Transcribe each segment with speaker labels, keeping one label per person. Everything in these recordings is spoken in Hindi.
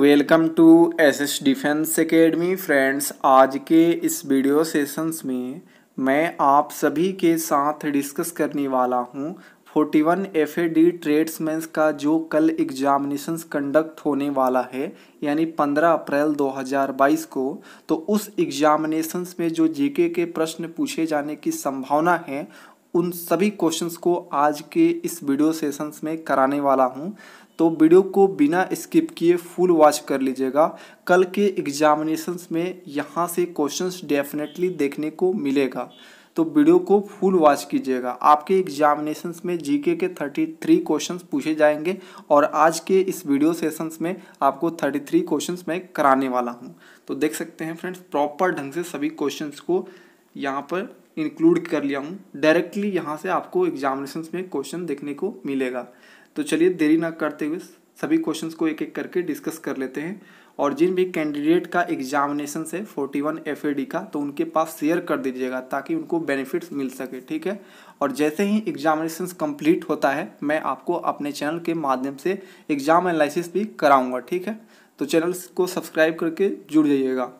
Speaker 1: welcome to S S defence academy friends आज के इस वीडियो सेशंस में मैं आप सभी के साथ डिस्कस करने वाला हूं forty one F A D tradesmen का जो कल एग्जामिनेशन कंडक्ट होने वाला है यानी 15 अप्रैल 2022 को तो उस एग्जामिनेशंस में जो जीके के प्रश्न पूछे जाने की संभावना है उन सभी क्वेश्चंस को आज के इस वीडियो सेशंस में कराने वाला हूँ तो वीडियो को बिना स्किप किए फुल वॉच कर लीजिएगा कल के एग्जामिनेशंस में यहाँ से क्वेश्चंस डेफिनेटली देखने को मिलेगा तो वीडियो को फुल वॉच कीजिएगा आपके एग्जामिनेशंस में जीके के 33 क्वेश्चंस पूछे जाएंगे और आज के इस वीडियो सेशंस में आपको 33 क्वेश्चंस मैं कराने वाला हूँ तो देख सकते हैं फ्रेंड्स प्रॉपर ढंग से सभी क्वेश्चंस को यहाँ पर इंक्लूड कर लिया हूँ डायरेक्टली यहाँ से आपको एग्जामिनेशन में क्वेश्चन देखने को मिलेगा तो चलिए देरी ना करते हुए सभी क्वेश्चन को एक एक करके डिस्कस कर लेते हैं और जिन भी कैंडिडेट का एग्जामिनेशन है फोर्टी वन एफ का तो उनके पास शेयर कर दीजिएगा ताकि उनको बेनिफिट्स मिल सके ठीक है और जैसे ही एग्जामिनेशन कंप्लीट होता है मैं आपको अपने चैनल के माध्यम से एग्ज़ाम एनालिसिस भी कराऊंगा ठीक है तो चैनल को सब्सक्राइब करके जुड़ जाइएगा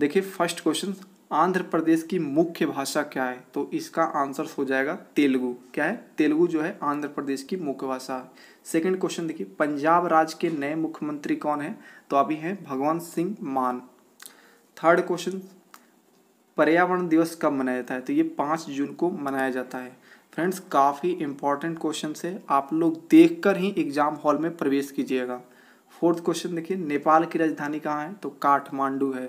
Speaker 1: देखिए फर्स्ट क्वेश्चन आंध्र प्रदेश की मुख्य भाषा क्या है तो इसका आंसर हो जाएगा तेलुगु क्या है तेलुगु जो है आंध्र प्रदेश की मुख्य भाषा है सेकेंड क्वेश्चन देखिए पंजाब राज्य के नए मुख्यमंत्री कौन है तो अभी हैं भगवान सिंह मान थर्ड क्वेश्चन पर्यावरण दिवस कब मनाया जाता है तो ये पाँच जून को मनाया जाता है फ्रेंड्स काफ़ी इंपॉर्टेंट क्वेश्चन है आप लोग देख ही एग्जाम हॉल में प्रवेश कीजिएगा फोर्थ क्वेश्चन देखिए नेपाल की राजधानी कहाँ है तो काठमांडू है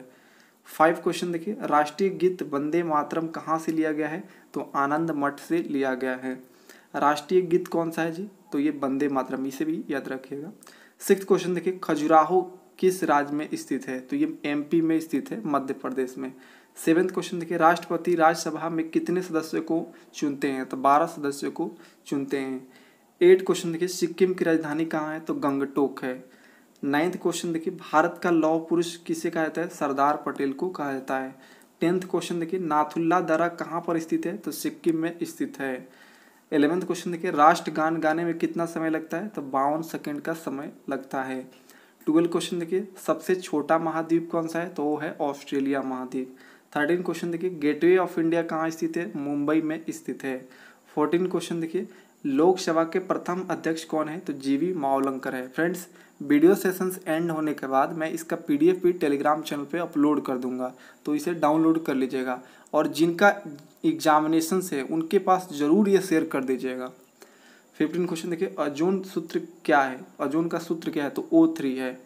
Speaker 1: फाइव क्वेश्चन देखिए राष्ट्रीय गीत वंदे मातरम कहाँ से लिया गया है तो आनंद मठ से लिया गया है राष्ट्रीय गीत कौन सा है जी तो ये वंदे मातरम इसे भी याद रखिएगा सिक्स क्वेश्चन देखिए खजुराहो किस राज्य में स्थित है तो ये एमपी में स्थित है मध्य प्रदेश में सेवेंथ क्वेश्चन देखिए राष्ट्रपति राज्यसभा में कितने सदस्यों को चुनते हैं तो बारह सदस्यों को चुनते हैं एट क्वेश्चन देखिए सिक्किम की राजधानी कहाँ है तो गंगटोक है नाइन्थ क्वेश्चन देखिए भारत का लौह पुरुष किसे कहा जाता है सरदार पटेल को कहा जाता है टेंथ क्वेश्चन देखिए नाथुल्ला दरा कहाँ पर स्थित है तो सिक्किम में स्थित है एलेवेंथ क्वेश्चन देखिए राष्ट्रगान गाने में कितना समय लगता है तो बावन सेकेंड का समय लगता है ट्वेल्व क्वेश्चन देखिए सबसे छोटा महाद्वीप कौन सा है तो वो है ऑस्ट्रेलिया महाद्वीप थर्टीन क्वेश्चन देखिए गेटवे ऑफ इंडिया कहाँ स्थित है मुंबई में स्थित है फोर्टीन क्वेश्चन देखिए लोकसभा के प्रथम अध्यक्ष कौन है तो जीवी मावलंकर है फ्रेंड्स वीडियो सेशंस एंड होने के बाद मैं इसका पीडीएफ भी टेलीग्राम चैनल पे अपलोड कर दूंगा तो इसे डाउनलोड कर लीजिएगा और जिनका एग्जामिनेशन है उनके पास ज़रूर ये शेयर कर दीजिएगा फिफ्टीन क्वेश्चन देखिए अर्जुन सूत्र क्या है अर्जुन का सूत्र क्या है तो ओ थ्री है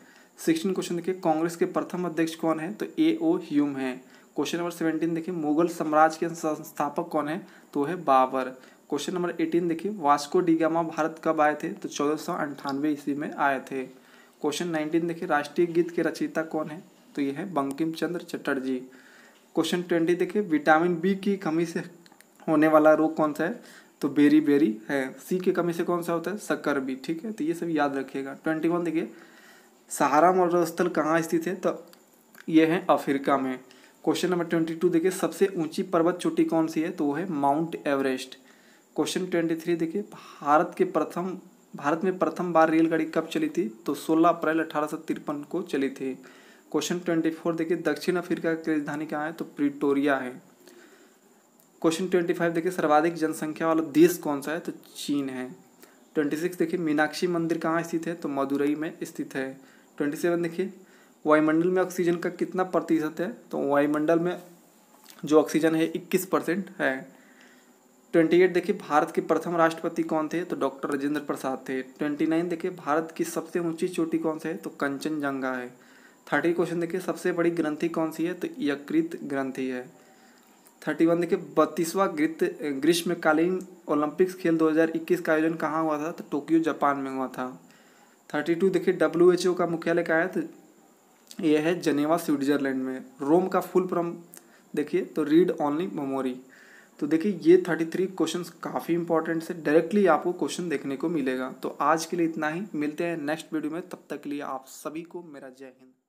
Speaker 1: सिक्सटीन क्वेश्चन देखिए कांग्रेस के प्रथम अध्यक्ष कौन है तो ए ओ ह्यूम है क्वेश्चन नंबर सेवेंटीन देखिए मुगल साम्राज्य के संस्थापक कौन है तो है बाबर क्वेश्चन नंबर एटीन देखिए वास्को डिगामा भारत कब आए थे तो चौदह सौ अंठानवे ईस्वी में आए थे क्वेश्चन नाइनटीन देखिए राष्ट्रीय गीत के रचयिता कौन है तो ये है बंकिम चंद्र चटर्जी क्वेश्चन ट्वेंटी देखिए विटामिन बी की कमी से होने वाला रोग कौन सा है तो बेरी बेरी है सी की कमी से कौन सा होता है शक्कर भी ठीक है तो ये सब याद रखिएगा ट्वेंटी वन देखिए सहारा मरुस्थल कहाँ स्थित है तो ये है अफ्रीका में क्वेश्चन नंबर ट्वेंटी टू देखिए सबसे ऊंची पर्वत चोटी कौन सी है तो वो है Mount Everest question twenty three देखिए भारत के प्रथम भारत में प्रथम बार रेलगाड़ी कब चली थी तो 16 अप्रैल अठारह को चली थी क्वेश्चन ट्वेंटी फोर देखिए दक्षिण अफ्रीका की राजधानी कहाँ है तो प्रिटोरिया है क्वेश्चन ट्वेंटी फाइव देखिए सर्वाधिक जनसंख्या वाला देश कौन सा है तो चीन है ट्वेंटी सिक्स देखिए मीनाक्षी मंदिर कहाँ स्थित है तो मदुरई में स्थित है ट्वेंटी सेवन देखिए वायुमंडल में ऑक्सीजन का कितना प्रतिशत है तो वायुमंडल में जो ऑक्सीजन है इक्कीस परसेंट है ट्वेंटी एट देखिए भारत के प्रथम राष्ट्रपति कौन थे तो डॉक्टर राजेंद्र प्रसाद थे ट्वेंटी नाइन देखिए भारत की सबसे ऊंची चोटी कौन सी है तो कंचनजंगा है थर्टी क्वेश्चन देखिए सबसे बड़ी ग्रंथि कौन सी है तो यकृत ग्रंथि है थर्टी वन देखिए बत्तीसवां ग्रीत ग्रीष्मकालीन ओलंपिक्स खेल 2021 का आयोजन कहाँ हुआ था तो टोक्यो जापान में हुआ था थर्टी टू देखिए डब्ल्यू एच ओ का मुख्यालय कहाँ है तो यह है जनेवा स्विट्जरलैंड में रोम का फुल फॉर्म देखिए तो रीड ओनली मेमोरी तो देखिए ये थर्टी थ्री क्वेश्चन काफ़ी इंपॉर्टेंट से डायरेक्टली आपको क्वेश्चन देखने को मिलेगा तो आज के लिए इतना ही मिलते हैं नेक्स्ट वीडियो में तब तक के लिए आप सभी को मेरा जय हिंद